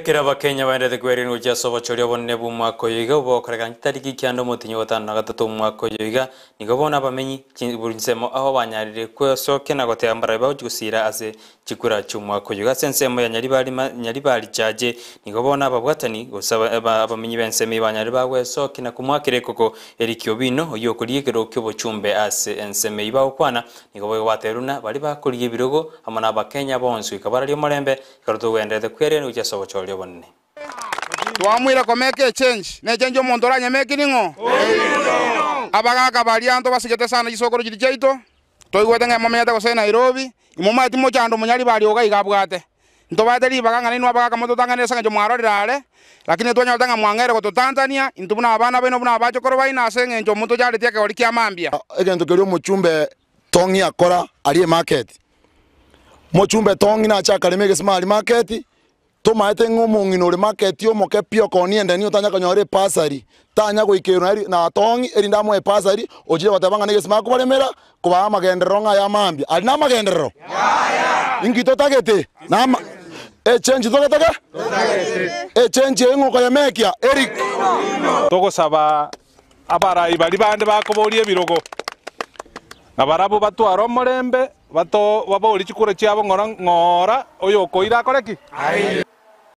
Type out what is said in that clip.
kira bakenya baendete kwerirwa kia sobochoria obonene bwa omwaka oyo iga obokoragana kitariki kianda omotinyo gotano na gatatu omwaka oyo iga nigo bono abamenyi buri nsemo aho banyarire kwesoke na goteba mbarai bao gusira ase chikura cha omwaka oyo iga ase ensemo ya nyari bari chaje nigo bono ababwatani gose ba b'ensemo eye banyarire bagwesoke na komwakera ekoko erikio bino oyo okoriekera okia obochumbe ase ensemo eye bagokwana nigo boyo bateruna bari bakoria ebirogo amo na abakenya bonsi oika bararia omorembe ikarotogwendete kwerirwa kia sobochoria bari bonne twamwira komeka echange nechange omonto meke ning'o abagaka bari anto basigete sana gisokoro chiri chaito toigwete ng'a emomenyete gose nairobi imomaeti mochando monyari bari oga igabwate ntobate ribaga ng'a nainwe abagaka mototang'anire ase eng'encho mwarorire are lakini twanyorote ng'a mwang'ere gototanzania intu buna abana baino buna abacho abachokoro baino ase eng'encho omonto ocharetie ekegori kia mambia ah, egento kero omochumbe tong'i akora arie market mochumbe tong'i nacha akarema smali market tumaete ng'omong'ina ore maketi omoke pia okoniende ni otanya konyora epasari tanya goikerwa na atongi eri ndamwa epasari ochire goteba ng'a na egese makobaremera kobaa amagenderero ng'a yamambia ari na amagenderero inki totagete nama echenji togetake echenji eng'oko yamekia erik togosaba abarai bari bande bakoboria ebirogo abarabo batwara omorembe bato babori chikura chiabo ng'ora ng'ora oyo okoire akoreki